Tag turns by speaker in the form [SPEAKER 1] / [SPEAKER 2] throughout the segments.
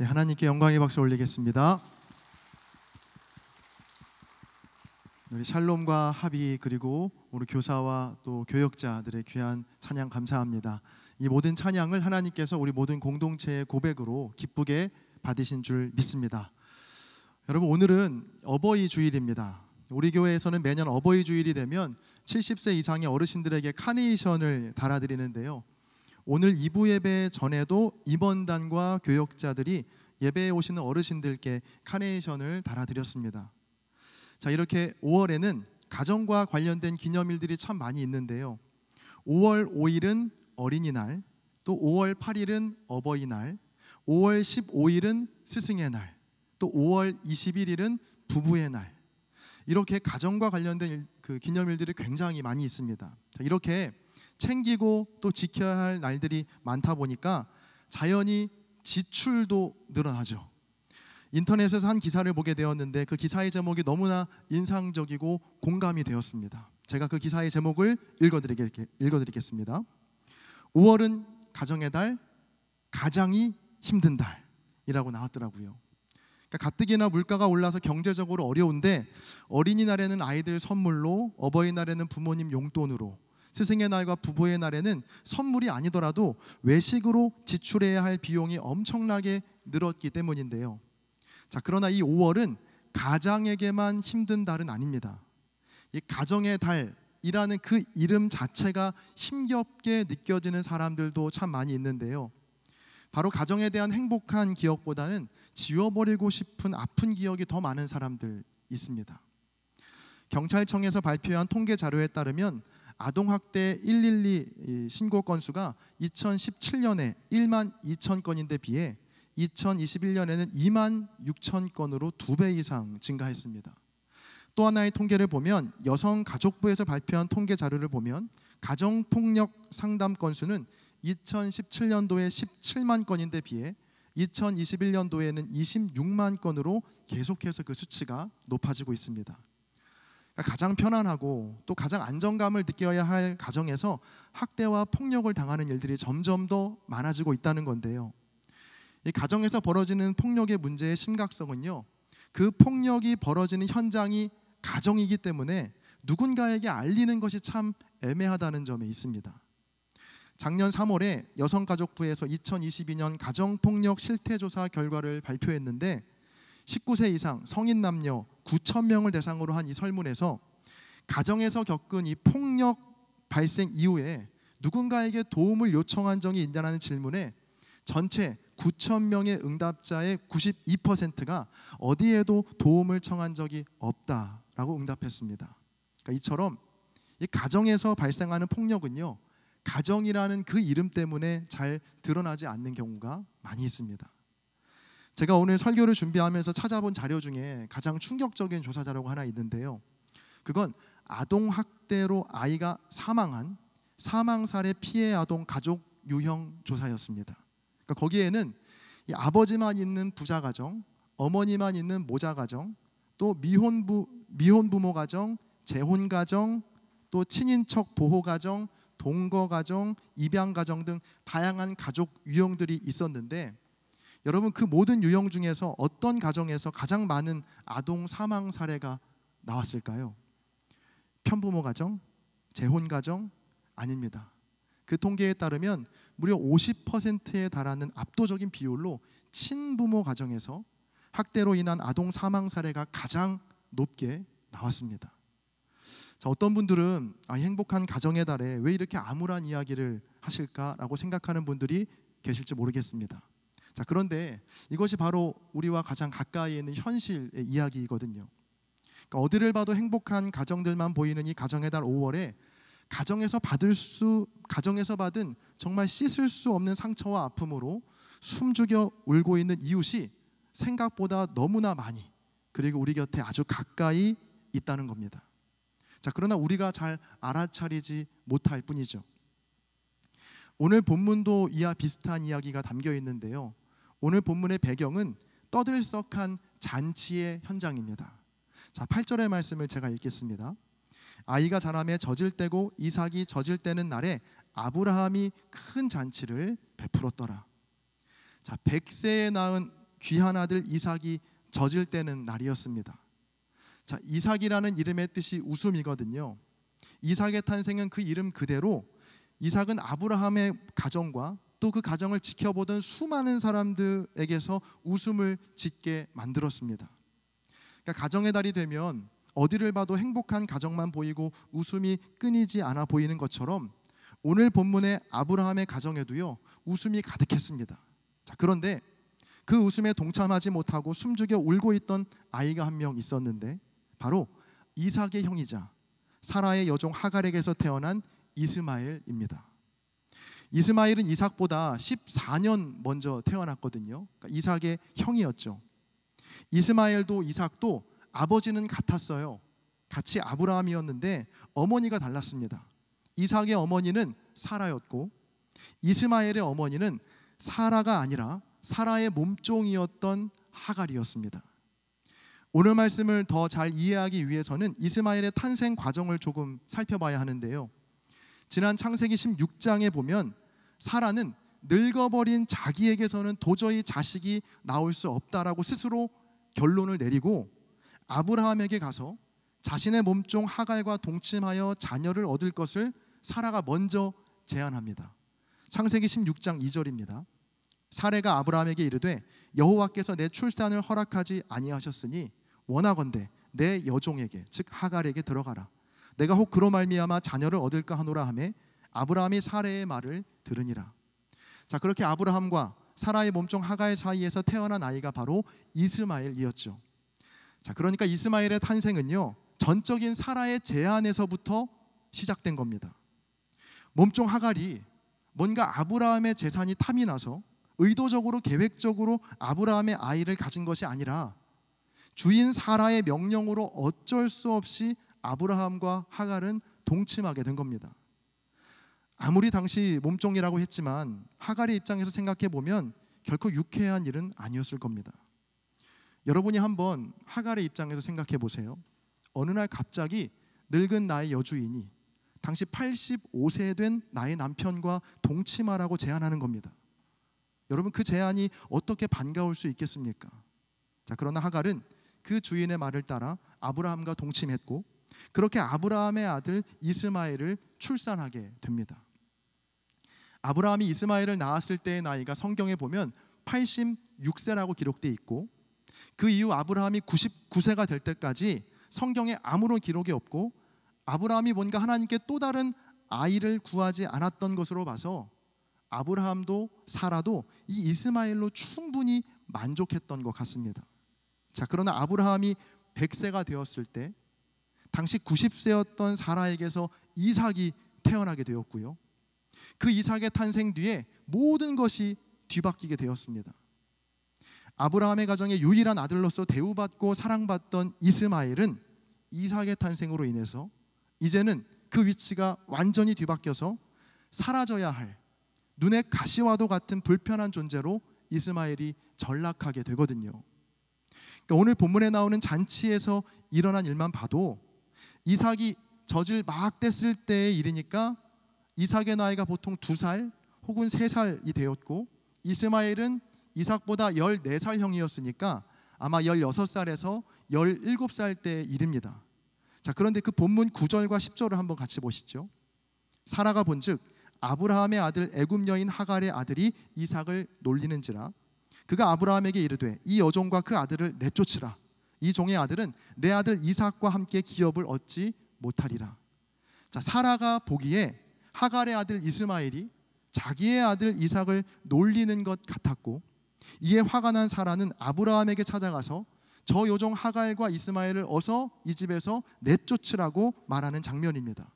[SPEAKER 1] 네, 하나님께 영광의 박수 올리겠습니다. 우리 샬롬과 합의 그리고 우리 교사와 또 교역자들의 귀한 찬양 감사합니다. 이 모든 찬양을 하나님께서 우리 모든 공동체의 고백으로 기쁘게 받으신 줄 믿습니다. 여러분 오늘은 어버이 주일입니다. 우리 교회에서는 매년 어버이 주일이 되면 70세 이상의 어르신들에게 카네이션을 달아드리는데요. 오늘 2부 예배 전에도 임원단과 교역자들이 예배에 오시는 어르신들께 카네이션을 달아드렸습니다. 자, 이렇게 5월에는 가정과 관련된 기념일들이 참 많이 있는데요. 5월 5일은 어린이날, 또 5월 8일은 어버이날, 5월 15일은 스승의 날, 또 5월 21일은 부부의 날. 이렇게 가정과 관련된 그 기념일들이 굉장히 많이 있습니다. 자, 이렇게 챙기고 또 지켜야 할 날들이 많다 보니까 자연히 지출도 늘어나죠. 인터넷에서 한 기사를 보게 되었는데 그 기사의 제목이 너무나 인상적이고 공감이 되었습니다. 제가 그 기사의 제목을 읽어드리겠, 습니다 5월은 가정의 달, 가장이 힘든 달이라고 나왔더라고요. 그러니까 가뜩이나 물가가 올라서 경제적으로 어려운데 어린이날에는 아이들 선물로 어버이날에는 부모님 용돈으로 스승의 날과 부부의 날에는 선물이 아니더라도 외식으로 지출해야 할 비용이 엄청나게 늘었기 때문인데요. 자, 그러나 이 5월은 가장에게만 힘든 달은 아닙니다. 이 가정의 달이라는 그 이름 자체가 힘겹게 느껴지는 사람들도 참 많이 있는데요. 바로 가정에 대한 행복한 기억보다는 지워버리고 싶은 아픈 기억이 더 많은 사람들 있습니다. 경찰청에서 발표한 통계 자료에 따르면 아동학대 112 신고 건수가 2017년에 1만 2천 건인데 비해 2021년에는 2만 6천 건으로 두 배 이상 증가했습니다. 또 하나의 통계를 보면 여성가족부에서 발표한 통계 자료를 보면 가정폭력 상담 건수는 2017년도에 17만 건인데 비해 2021년도에는 26만 건으로 계속해서 그 수치가 높아지고 있습니다. 가장 편안하고 또 가장 안정감을 느껴야 할 가정에서 학대와 폭력을 당하는 일들이 점점 더 많아지고 있다는 건데요. 이 가정에서 벌어지는 폭력의 문제의 심각성은요. 그 폭력이 벌어지는 현장이 가정이기 때문에 누군가에게 알리는 것이 참 애매하다는 점에 있습니다. 작년 3월에 여성가족부에서 2022년 가정폭력 실태조사 결과를 발표했는데 19세 이상 성인 남녀 9천 명을 대상으로 한 이 설문에서 가정에서 겪은 이 폭력 발생 이후에 누군가에게 도움을 요청한 적이 있냐는 질문에 전체 9천 명의 응답자의 92%가 어디에도 도움을 청한 적이 없다라고 응답했습니다. 그러니까 이처럼 이 가정에서 발생하는 폭력은요 가정이라는 그 이름 때문에 잘 드러나지 않는 경우가 많이 있습니다. 제가 오늘 설교를 준비하면서 찾아본 자료 중에 가장 충격적인 조사 자료가 하나 있는데요. 그건 아동 학대로 아이가 사망한 사망 사례 피해 아동 가족 유형 조사였습니다. 그러니까 거기에는 아버지만 있는 부자 가정, 어머니만 있는 모자 가정, 또 미혼부 미혼 부모 가정, 재혼 가정, 또 친인척 보호 가정, 동거 가정, 입양 가정 등 다양한 가족 유형들이 있었는데 여러분 그 모든 유형 중에서 어떤 가정에서 가장 많은 아동 사망 사례가 나왔을까요? 편부모 가정, 재혼 가정 아닙니다. 그 통계에 따르면 무려 50%에 달하는 압도적인 비율로 친부모 가정에서 학대로 인한 아동 사망 사례가 가장 높게 나왔습니다. 자, 어떤 분들은 아, 행복한 가정의 달에 왜 이렇게 암울한 이야기를 하실까라고 생각하는 분들이 계실지 모르겠습니다. 자, 그런데 이것이 바로 우리와 가장 가까이 있는 현실의 이야기이거든요. 그러니까 어디를 봐도 행복한 가정들만 보이는 이 가정의 달 5월에 가정에서 받을 수 가정에서 받은 정말 씻을 수 없는 상처와 아픔으로 숨죽여 울고 있는 이웃이 생각보다 너무나 많이 그리고 우리 곁에 아주 가까이 있다는 겁니다. 자, 그러나 우리가 잘 알아차리지 못할 뿐이죠. 오늘 본문도 이와 비슷한 이야기가 담겨 있는데요. 오늘 본문의 배경은 떠들썩한 잔치의 현장입니다. 자, 8절의 말씀을 제가 읽겠습니다. 아이가 자라매 젖을 때고 이삭이 젖을 때는 날에 아브라함이 큰 잔치를 베풀었더라. 자, 100세에 낳은 귀한 아들 이삭이 젖을 때는 날이었습니다. 자, 이삭이라는 이름의 뜻이 웃음이거든요. 이삭의 탄생은 그 이름 그대로 이삭은 아브라함의 가정과 또그 가정을 지켜보던 수많은 사람들에게서 웃음을 짓게 만들었습니다. 그러니까 가정의 달이 되면 어디를 봐도 행복한 가정만 보이고 웃음이 끊이지 않아 보이는 것처럼 오늘 본문의 아브라함의 가정에도요 웃음이 가득했습니다. 자 그런데 그 웃음에 동참하지 못하고 숨죽여 울고 있던 아이가 한 명 있었는데 바로 이삭의 형이자 사라의 여종 하갈에게서 태어난 이스마엘입니다. 이스마일은 이삭보다 14년 먼저 태어났거든요. 그러니까 이삭의 형이었죠. 이스마일도 이삭도 아버지는 같았어요. 같이 아브라함이었는데 어머니가 달랐습니다. 이삭의 어머니는 사라였고 이스마엘의 어머니는 사라가 아니라 사라의 몸종이었던 하갈이었습니다. 오늘 말씀을 더 잘 이해하기 위해서는 이스마엘의 탄생 과정을 조금 살펴봐야 하는데요. 지난 창세기 16장에 보면 사라는 늙어버린 자기에게서는 도저히 자식이 나올 수 없다라고 스스로 결론을 내리고 아브라함에게 가서 자신의 몸종 하갈과 동침하여 자녀를 얻을 것을 사라가 먼저 제안합니다. 창세기 16장 2절입니다. 사례가 아브라함에게 이르되 여호와께서 내 출산을 허락하지 아니하셨으니 원하건대 내 여종에게 즉 하갈에게 들어가라. 내가 혹 그로 말미암아 자녀를 얻을까 하노라 하매 아브라함이 사례의 말을 들으니라. 자 그렇게 아브라함과 사라의 몸종 하갈 사이에서 태어난 아이가 바로 이스마엘이었죠. 자 그러니까 이스마엘의 탄생은요 전적인 사라의 제안에서부터 시작된 겁니다. 몸종 하갈이 뭔가 아브라함의 재산이 탐이 나서 의도적으로 계획적으로 아브라함의 아이를 가진 것이 아니라 주인 사라의 명령으로 어쩔 수 없이 아브라함과 하갈은 동침하게 된 겁니다. 아무리 당시 몸종이라고 했지만 하갈의 입장에서 생각해 보면 결코 유쾌한 일은 아니었을 겁니다. 여러분이 한번 하갈의 입장에서 생각해 보세요. 어느 날 갑자기 늙은 나의 여주인이 당시 85세 된 나의 남편과 동침하라고 제안하는 겁니다. 여러분 그 제안이 어떻게 반가울 수 있겠습니까? 자, 그러나 하갈은 그 주인의 말을 따라 아브라함과 동침했고 그렇게 아브라함의 아들 이스마엘을 출산하게 됩니다. 아브라함이 이스마엘을 낳았을 때의 나이가 성경에 보면 86세라고 기록돼 있고 그 이후 아브라함이 99세가 될 때까지 성경에 아무런 기록이 없고 아브라함이 뭔가 하나님께 또 다른 아이를 구하지 않았던 것으로 봐서 아브라함도 사라도 이 이스마엘로 충분히 만족했던 것 같습니다. 자, 그러나 아브라함이 100세가 되었을 때 당시 90세였던 사라에게서 이삭이 태어나게 되었고요. 그 이삭의 탄생 뒤에 모든 것이 뒤바뀌게 되었습니다. 아브라함의 가정의 유일한 아들로서 대우받고 사랑받던 이스마엘은 이삭의 탄생으로 인해서 이제는 그 위치가 완전히 뒤바뀌어서 사라져야 할눈에 가시와도 같은 불편한 존재로 이스마엘이 전락하게 되거든요. 그러니까 오늘 본문에 나오는 잔치에서 일어난 일만 봐도 이삭이 젖을 막 뗐을 때의 일이니까 이삭의 나이가 보통 두 살 혹은 세 살이 되었고 이스마엘은 이삭보다 14살 형이었으니까 아마 16살에서 17살 때의 일입니다. 자, 그런데 그 본문 9절과 10절을 한번 같이 보시죠. 사라가 본즉 아브라함의 아들 애굽 여인 하갈의 아들이 이삭을 놀리는지라 그가 아브라함에게 이르되 이 여종과 그 아들을 내쫓으라 이 종의 아들은 내 아들 이삭과 함께 기업을 얻지 못하리라. 자, 사라가 보기에 하갈의 아들 이스마엘이 자기의 아들 이삭을 놀리는 것 같았고 이에 화가 난 사라는 아브라함에게 찾아가서 저 요정 하갈과 이스마엘을 어서 이 집에서 내쫓으라고 말하는 장면입니다.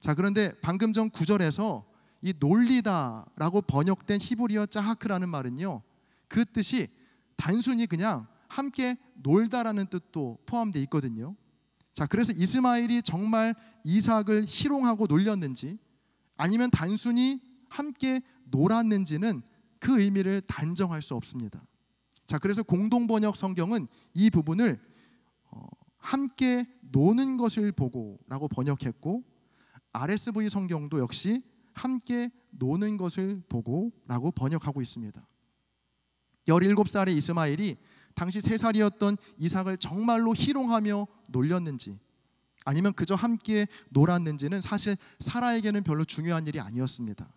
[SPEAKER 1] 자, 그런데 방금 전구절에서이 놀리다라고 번역된 히브리어 짜하크라는 말은요. 그 뜻이 단순히 그냥 함께 놀다라는 뜻도 포함되어 있거든요. 자, 그래서 이스마일이 정말 이삭을 희롱하고 놀렸는지 아니면 단순히 함께 놀았는지는 그 의미를 단정할 수 없습니다. 자, 그래서 공동 번역 성경은 이 부분을 어, 함께 노는 것을 보고라고 번역했고 RSV 성경도 역시 함께 노는 것을 보고라고 번역하고 있습니다. 17살의 이스마일이 당시 세 살이었던 이삭을 정말로 희롱하며 놀렸는지 아니면 그저 함께 놀았는지는 사실 사라에게는 별로 중요한 일이 아니었습니다.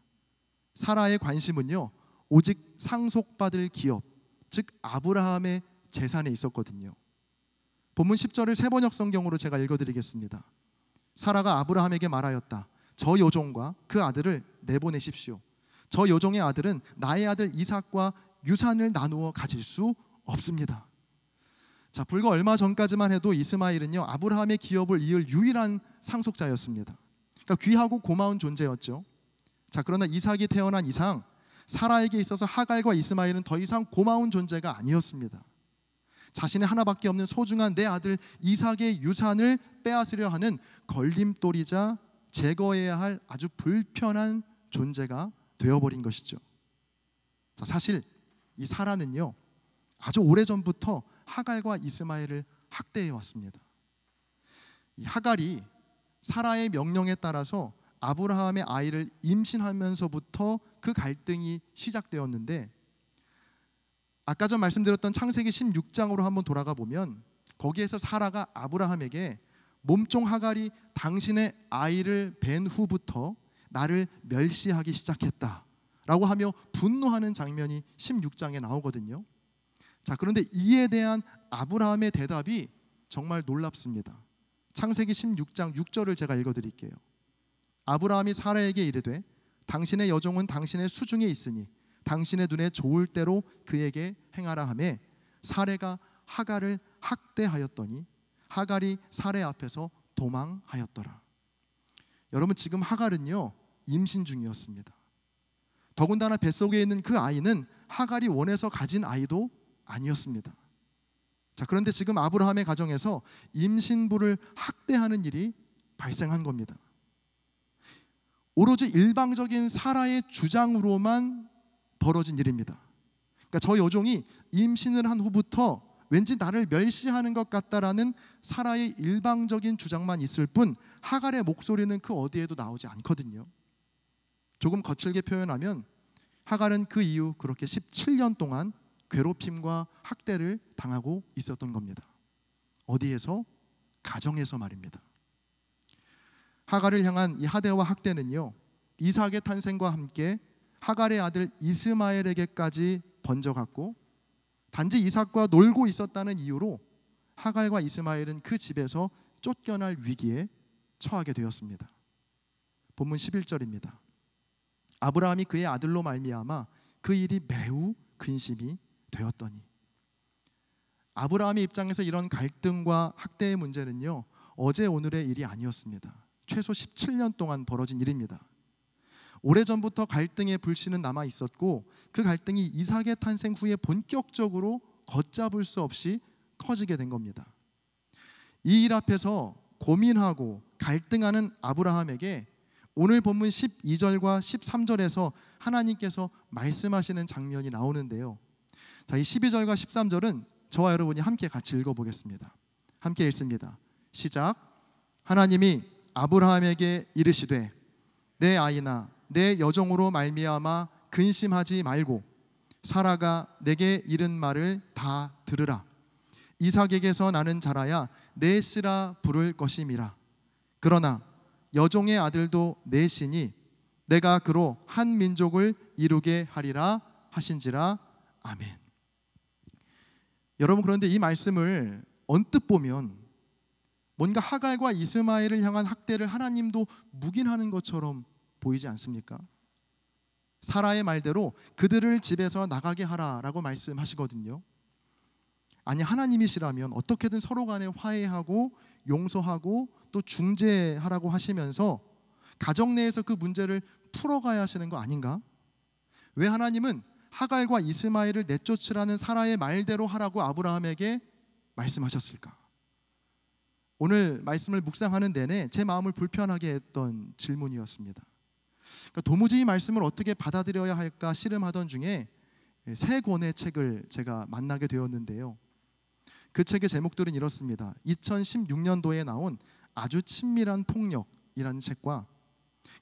[SPEAKER 1] 사라의 관심은요 오직 상속받을 기업 즉 아브라함의 재산에 있었거든요. 본문 10절을 세번역 성경으로 제가 읽어드리겠습니다. 사라가 아브라함에게 말하였다. 저 여종과 그 아들을 내보내십시오. 저 여종의 아들은 나의 아들 이삭과 유산을 나누어 가질 수 없습니다. 자, 불과 얼마 전까지만 해도 이스마일은요, 아브라함의 기업을 이을 유일한 상속자였습니다. 그러니까 귀하고 고마운 존재였죠. 자, 그러나 이삭이 태어난 이상 사라에게 있어서 하갈과 이스마일은 더 이상 고마운 존재가 아니었습니다. 자신의 하나밖에 없는 소중한 내 아들 이삭의 유산을 빼앗으려 하는 걸림돌이자 제거해야 할 아주 불편한 존재가 되어버린 것이죠. 자, 사실 이 사라는요, 아주 오래전부터 하갈과 이스마엘을 학대해 왔습니다. 이 하갈이 사라의 명령에 따라서 아브라함의 아이를 임신하면서부터 그 갈등이 시작되었는데 아까 전 말씀드렸던 창세기 16장으로 한번 돌아가 보면 거기에서 사라가 아브라함에게 몸종 하갈이 당신의 아이를 뵌 후부터 나를 멸시하기 시작했다라고 하며 분노하는 장면이 16장에 나오거든요. 자, 그런데 이에 대한 아브라함의 대답이 정말 놀랍습니다. 창세기 16장 6절을 제가 읽어 드릴게요. 아브라함이 사라에게 이르되 당신의 여종은 당신의 수중에 있으니 당신의 눈에 좋을 대로 그에게 행하라 하매 사례가 하가를 학대하였더니 하갈이 사례 앞에서 도망하였더라. 여러분 지금 하갈은요 임신 중이었습니다. 더군다나 뱃속에 있는 그 아이는 하갈이 원해서 가진 아이도 아니었습니다. 자, 그런데 지금 아브라함의 가정에서 임신부를 학대하는 일이 발생한 겁니다. 오로지 일방적인 사라의 주장으로만 벌어진 일입니다. 그러니까 저 여종이 임신을 한 후부터 왠지 나를 멸시하는 것 같다라는 사라의 일방적인 주장만 있을 뿐 하갈의 목소리는 그 어디에도 나오지 않거든요. 조금 거칠게 표현하면 하갈은 그 이후 그렇게 17년 동안 괴롭힘과 학대를 당하고 있었던 겁니다. 어디에서? 가정에서 말입니다. 하갈을 향한 이 하대와 학대는요. 이삭의 탄생과 함께 하갈의 아들 이스마엘에게까지 번져갔고 단지 이삭과 놀고 있었다는 이유로 하갈과 이스마엘은 그 집에서 쫓겨날 위기에 처하게 되었습니다. 본문 11절입니다. 아브라함이 그의 아들로 말미암아 그 일이 매우 근심이 되었더니 아브라함의 입장에서 이런 갈등과 학대의 문제는요. 어제 오늘의 일이 아니었습니다. 최소 17년 동안 벌어진 일입니다. 오래전부터 갈등의 불씨는 남아 있었고 그 갈등이 이삭의 탄생 후에 본격적으로 걷잡을 수 없이 커지게 된 겁니다. 이 일 앞에서 고민하고 갈등하는 아브라함에게 오늘 본문 12절과 13절에서 하나님께서 말씀하시는 장면이 나오는데요. 자, 이 12절과 13절은 저와 여러분이 함께 같이 읽어보겠습니다. 함께 읽습니다. 시작. 하나님이 아브라함에게 이르시되 내 아이나 내 여종으로 말미암아 근심하지 말고 사라가 내게 이른 말을 다 들으라. 이삭에게서 나는 자라야 내 씨라 부를 것임이라. 그러나 여종의 아들도 내 씨니 내가 그로 한 민족을 이루게 하리라 하신지라. 아멘. 여러분 그런데 이 말씀을 언뜻 보면 뭔가 하갈과 이스마엘을 향한 학대를 하나님도 묵인하는 것처럼 보이지 않습니까? 사라의 말대로 그들을 집에서 나가게 하라라고 말씀하시거든요. 아니 하나님이시라면 어떻게든 서로 간에 화해하고 용서하고 또 중재하라고 하시면서 가정 내에서 그 문제를 풀어가야 하시는 거 아닌가? 왜 하나님은 하갈과 이스마엘을 내쫓으라는 사라의 말대로 하라고 아브라함에게 말씀하셨을까? 오늘 말씀을 묵상하는 내내 제 마음을 불편하게 했던 질문이었습니다. 그러니까 도무지 이 말씀을 어떻게 받아들여야 할까 씨름하던 중에 세 권의 책을 제가 만나게 되었는데요. 그 책의 제목들은 이렇습니다. 2016년도에 나온 아주 친밀한 폭력이라는 책과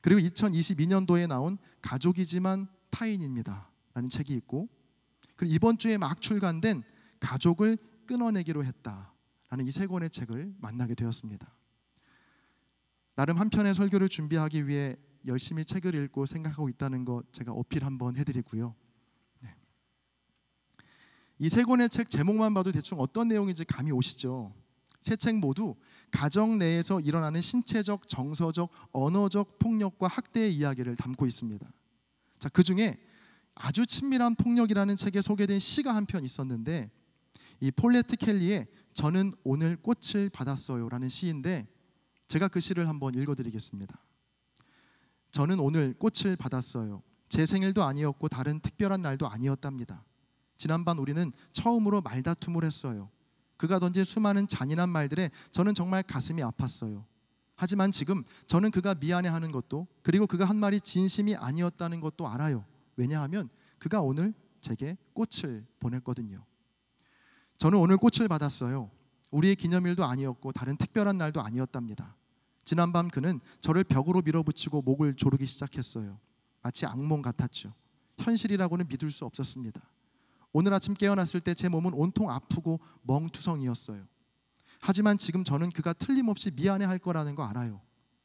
[SPEAKER 1] 그리고 2022년도에 나온 가족이지만 타인입니다. 라는 책이 있고 그리고 이번 주에 막 출간된 가족을 끊어내기로 했다라는 이 세 권의 책을 만나게 되었습니다. 나름 한편의 설교를 준비하기 위해 열심히 책을 읽고 생각하고 있다는 것 제가 어필 한번 해드리고요. 네. 이세 권의 책 제목만 봐도 대충 어떤 내용인지 감이 오시죠. 세 책 모두 가정 내에서 일어나는 신체적, 정서적, 언어적 폭력과 학대의 이야기를 담고 있습니다. 자, 그 중에 아주 친밀한 폭력이라는 책에 소개된 시가 한 편 있었는데 이 폴레트 켈리의 저는 오늘 꽃을 받았어요라는 시인데 제가 그 시를 한번 읽어드리겠습니다. 저는 오늘 꽃을 받았어요. 제 생일도 아니었고 다른 특별한 날도 아니었답니다. 지난밤 우리는 처음으로 말다툼을 했어요. 그가 던진 수많은 잔인한 말들에 저는 정말 가슴이 아팠어요. 하지만 지금 저는 그가 미안해하는 것도 그리고 그가 한 말이 진심이 아니었다는 것도 알아요. 왜냐하면 그가 오늘 제게 꽃을 보냈거든요. 저는 오늘 꽃을 받았어요. 우리의 기념일도 아니었고 다른 특별한 날도 아니었답니다. 지난밤 그는 저를 벽으로 밀어붙이고 목을 조르기 시작했어요. 마치 악몽 같았죠. 현실이라고는 믿을 수 없었습니다. 오늘 아침 깨어났을 때 제 몸은 온통 아프고 멍투성이었어요. 하지만 지금 저는 그가 틀림없이 미안해 할 거라는 거 알아요.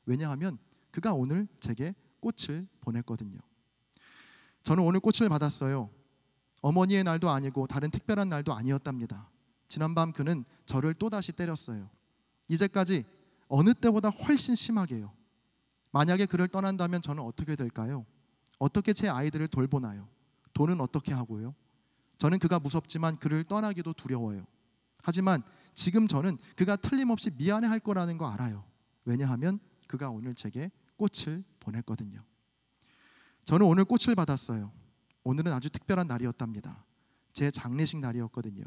[SPEAKER 1] 왜냐하면 그가 오늘 제게 꽃을 보냈거든요. 저는 오늘 꽃을 받았어요. 어머니의 날도 아니고 다른 특별한 날도 아니었답니다. 지난밤 그는 저를 또다시 때렸어요. 이제까지 어느 때보다 훨씬 심하게요. 만약에 그를 떠난다면 저는 어떻게 될까요? 어떻게 제 아이들을 돌보나요? 돈은 어떻게 하고요? 저는 그가 무섭지만 그를 떠나기도 두려워요. 하지만 지금 저는 그가 틀림없이 미안해 할 거라는 거 알아요. 왜냐하면 그가 오늘 제게 꽃을 보냈거든요. 저는 오늘 꽃을 받았어요. 오늘은 아주 특별한 날이었답니다. 제 장례식 날이었거든요.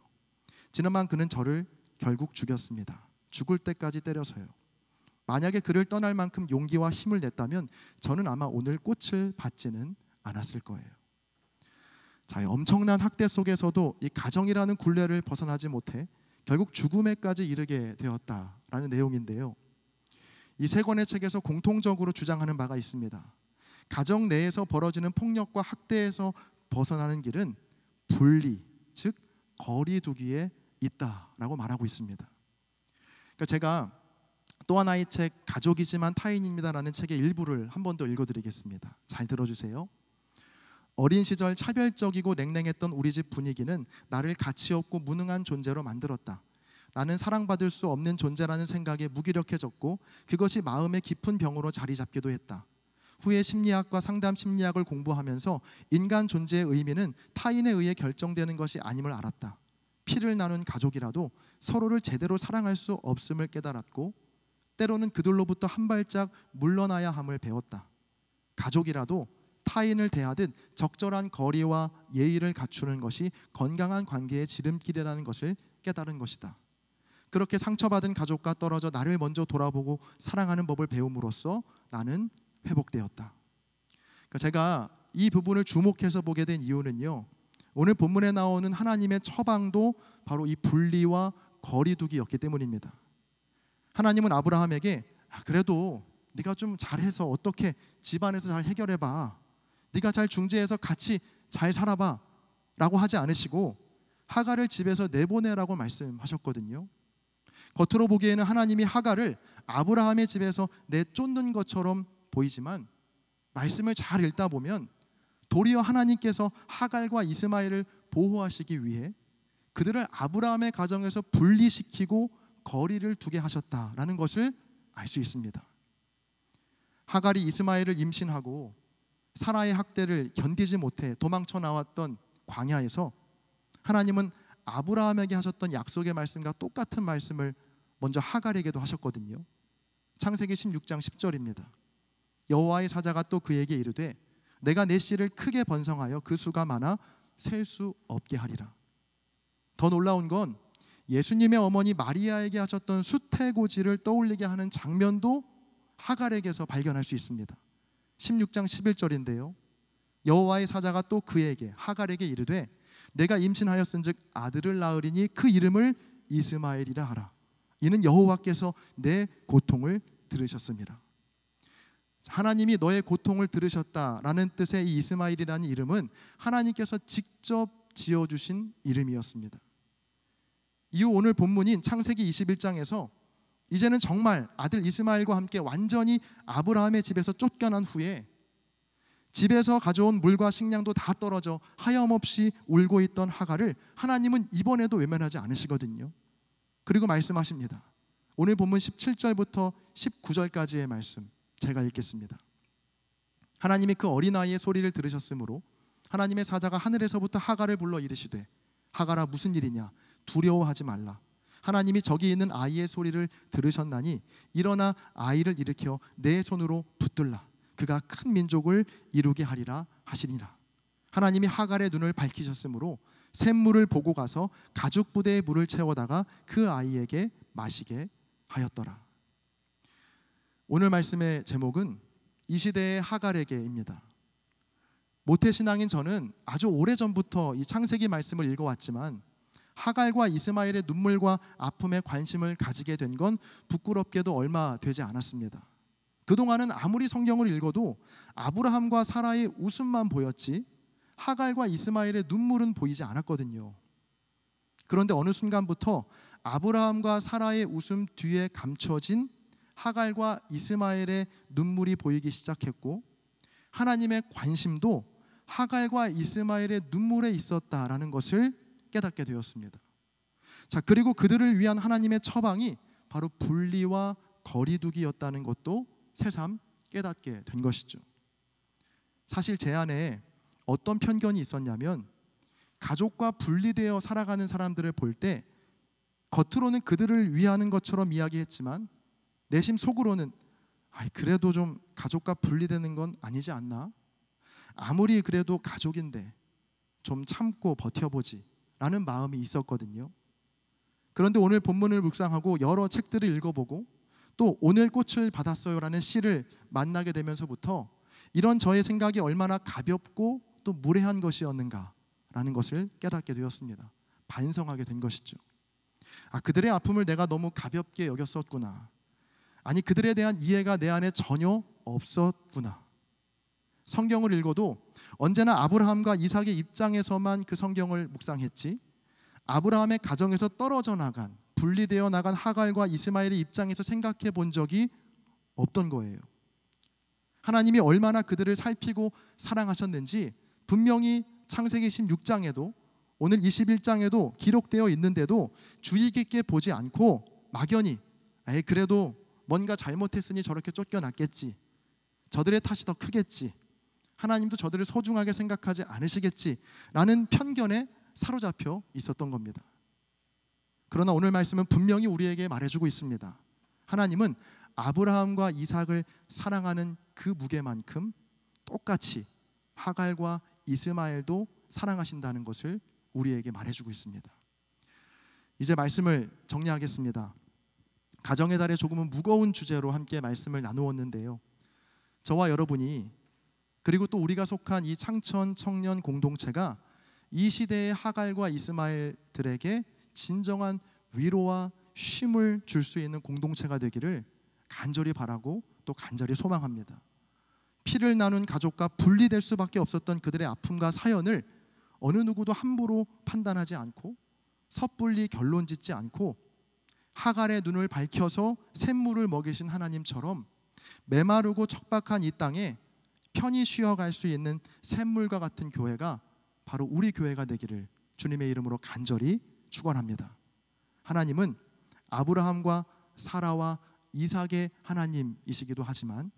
[SPEAKER 1] 지난밤 그는 저를 결국 죽였습니다. 죽을 때까지 때려서요. 만약에 그를 떠날 만큼 용기와 힘을 냈다면 저는 아마 오늘 꽃을 받지는 않았을 거예요. 자, 엄청난 학대 속에서도 이 가정이라는 굴레를 벗어나지 못해 결국 죽음에까지 이르게 되었다라는 내용인데요. 이 세 권의 책에서 공통적으로 주장하는 바가 있습니다. 가정 내에서 벌어지는 폭력과 학대에서 벗어나는 길은 분리, 즉 거리두기에 있다라고 말하고 있습니다. 그러니까 제가 또 하나의 책 가족이지만 타인입니다라는 책의 일부를 한 번 더 읽어드리겠습니다. 잘 들어주세요. 어린 시절 차별적이고 냉랭했던 우리 집 분위기는 나를 가치 없고 무능한 존재로 만들었다. 나는 사랑받을 수 없는 존재라는 생각에 무기력해졌고 그것이 마음의 깊은 병으로 자리 잡기도 했다. 후에 심리학과 상담 심리학을 공부하면서 인간 존재의 의미는 타인에 의해 결정되는 것이 아님을 알았다. 피를 나눈 가족이라도 서로를 제대로 사랑할 수 없음을 깨달았고 때로는 그들로부터 한 발짝 물러나야 함을 배웠다. 가족이라도 타인을 대하듯 적절한 거리와 예의를 갖추는 것이 건강한 관계의 지름길이라는 것을 깨달은 것이다. 그렇게 상처받은 가족과 떨어져 나를 먼저 돌아보고 사랑하는 법을 배움으로써 나는 회복되었다. 그러니까 제가 이 부분을 주목해서 보게 된 이유는요. 오늘 본문에 나오는 하나님의 처방도 바로 이 분리와 거리두기였기 때문입니다. 하나님은 아브라함에게 아, 그래도 네가 좀 잘해서 어떻게 집안에서 잘 해결해봐. 네가 잘 중재해서 같이 잘 살아봐. 라고 하지 않으시고 하가를 집에서 내보내라고 말씀하셨거든요. 겉으로 보기에는 하나님이 하가를 아브라함의 집에서 내쫓는 것처럼 보이지만 말씀을 잘 읽다 보면 도리어 하나님께서 하갈과 이스마엘을 보호하시기 위해 그들을 아브라함의 가정에서 분리시키고 거리를 두게 하셨다라는 것을 알 수 있습니다. 하갈이 이스마엘을 임신하고 사라의 학대를 견디지 못해 도망쳐 나왔던 광야에서 하나님은 아브라함에게 하셨던 약속의 말씀과 똑같은 말씀을 먼저 하갈에게도 하셨거든요. 창세기 16장 10절입니다. 여호와의 사자가 또 그에게 이르되 내가 내 씨를 크게 번성하여 그 수가 많아 셀 수 없게 하리라. 더 놀라운 건 예수님의 어머니 마리아에게 하셨던 수태고지를 떠올리게 하는 장면도 하갈에게서 발견할 수 있습니다. 16장 11절인데요. 여호와의 사자가 또 그에게 하갈에게 이르되 내가 임신하였은즉 아들을 낳으리니 그 이름을 이스마엘이라 하라. 이는 여호와께서 내 고통을 들으셨습니다. 하나님이 너의 고통을 들으셨다라는 뜻의 이 이스마일이라는 이름은 하나님께서 직접 지어 주신 이름이었습니다. 이후 오늘 본문인 창세기 21장에서 이제는 정말 아들 이스마일과 함께 완전히 아브라함의 집에서 쫓겨난 후에 집에서 가져온 물과 식량도 다 떨어져 하염없이 울고 있던 하가를 하나님은 이번에도 외면하지 않으시거든요. 그리고 말씀하십니다. 오늘 본문 17절부터 19절까지의 말씀. 제가 읽겠습니다. 하나님이 그 어린아이의 소리를 들으셨으므로 하나님의 사자가 하늘에서부터 하가를 불러 이르시되 하가라 무슨 일이냐 두려워하지 말라 하나님이 저기 있는 아이의 소리를 들으셨나니 일어나 아이를 일으켜 내 손으로 붙들라 그가 큰 민족을 이루게 하리라 하시니라 하나님이 하갈의 눈을 밝히셨으므로 샘물을 보고 가서 가죽 부대에 물을 채워다가 그 아이에게 마시게 하였더라 오늘 말씀의 제목은 이 시대의 하갈에게입니다. 모태신앙인 저는 아주 오래전부터 이 창세기 말씀을 읽어왔지만 하갈과 이스마엘의 눈물과 아픔에 관심을 가지게 된 건 부끄럽게도 얼마 되지 않았습니다. 그동안은 아무리 성경을 읽어도 아브라함과 사라의 웃음만 보였지 하갈과 이스마엘의 눈물은 보이지 않았거든요. 그런데 어느 순간부터 아브라함과 사라의 웃음 뒤에 감춰진 하갈과 이스마엘의 눈물이 보이기 시작했고 하나님의 관심도 하갈과 이스마엘의 눈물에 있었다라는 것을 깨닫게 되었습니다. 자, 그리고 그들을 위한 하나님의 처방이 바로 분리와 거리두기였다는 것도 새삼 깨닫게 된 것이죠. 사실 제 안에 어떤 편견이 있었냐면 가족과 분리되어 살아가는 사람들을 볼 때 겉으로는 그들을 위하는 것처럼 이야기했지만 내심 속으로는 아이 그래도 좀 가족과 분리되는 건 아니지 않나? 아무리 그래도 가족인데 좀 참고 버텨보지 라는 마음이 있었거든요. 그런데 오늘 본문을 묵상하고 여러 책들을 읽어보고 또 오늘 꽃을 받았어요 라는 시를 만나게 되면서부터 이런 저의 생각이 얼마나 가볍고 또 무례한 것이었는가 라는 것을 깨닫게 되었습니다. 반성하게 된 것이죠. 아, 그들의 아픔을 내가 너무 가볍게 여겼었구나. 아니 그들에 대한 이해가 내 안에 전혀 없었구나. 성경을 읽어도 언제나 아브라함과 이삭의 입장에서만 그 성경을 묵상했지 아브라함의 가정에서 떨어져 나간 분리되어 나간 하갈과 이스마엘의 입장에서 생각해 본 적이 없던 거예요. 하나님이 얼마나 그들을 살피고 사랑하셨는지 분명히 창세기 16장에도 오늘 21장에도 기록되어 있는데도 주의 깊게 보지 않고 막연히 에 그래도 뭔가 잘못했으니 저렇게 쫓겨났겠지. 저들의 탓이 더 크겠지. 하나님도 저들을 소중하게 생각하지 않으시겠지라는 편견에 사로잡혀 있었던 겁니다. 그러나 오늘 말씀은 분명히 우리에게 말해주고 있습니다. 하나님은 아브라함과 이삭을 사랑하는 그 무게만큼 똑같이 하갈과 이스마엘도 사랑하신다는 것을 우리에게 말해주고 있습니다. 이제 말씀을 정리하겠습니다. 가정의 달에 조금은 무거운 주제로 함께 말씀을 나누었는데요. 저와 여러분이 그리고 또 우리가 속한 이 창천 청년 공동체가 이 시대의 하갈과 이스마엘들에게 진정한 위로와 쉼을 줄 수 있는 공동체가 되기를 간절히 바라고 또 간절히 소망합니다. 피를 나눈 가족과 분리될 수밖에 없었던 그들의 아픔과 사연을 어느 누구도 함부로 판단하지 않고 섣불리 결론 짓지 않고 하갈의 눈을 밝혀서 샘물을 먹이신 하나님처럼 메마르고 척박한 이 땅에 편히 쉬어갈 수 있는 샘물과 같은 교회가 바로 우리 교회가 되기를 주님의 이름으로 간절히 축원합니다. 하나님은 아브라함과 사라와 이삭의 하나님이시기도 하지만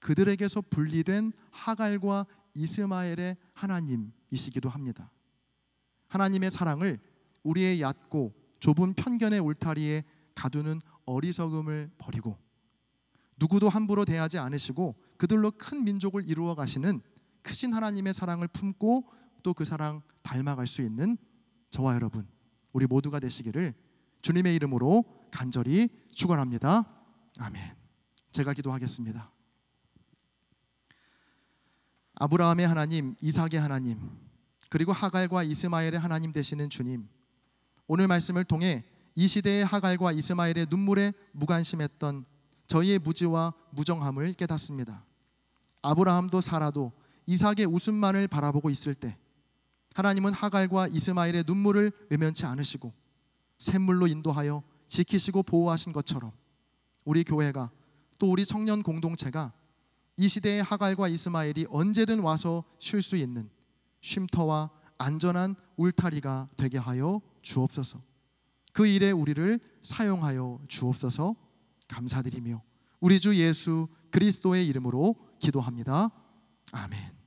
[SPEAKER 1] 그들에게서 분리된 하갈과 이스마엘의 하나님이시기도 합니다. 하나님의 사랑을 우리의 얕고 좁은 편견의 울타리에 가두는 어리석음을 버리고 누구도 함부로 대하지 않으시고 그들로 큰 민족을 이루어 가시는 크신 하나님의 사랑을 품고 또 그 사랑 닮아갈 수 있는 저와 여러분 우리 모두가 되시기를 주님의 이름으로 간절히 축원합니다. 아멘. 제가 기도하겠습니다. 아브라함의 하나님, 이삭의 하나님, 그리고 하갈과 이스마엘의 하나님 되시는 주님, 오늘 말씀을 통해 이 시대의 하갈과 이스마엘의 눈물에 무관심했던 저희의 무지와 무정함을 깨닫습니다. 아브라함도 사라도 이삭의 웃음만을 바라보고 있을 때 하나님은 하갈과 이스마엘의 눈물을 외면치 않으시고 샘물로 인도하여 지키시고 보호하신 것처럼 우리 교회가 또 우리 청년 공동체가 이 시대의 하갈과 이스마엘이 언제든 와서 쉴 수 있는 쉼터와 안전한 울타리가 되게 하여 주옵소서. 그 일에 우리를 사용하여 주옵소서. 감사드리며 우리 주 예수 그리스도의 이름으로 기도합니다. 아멘.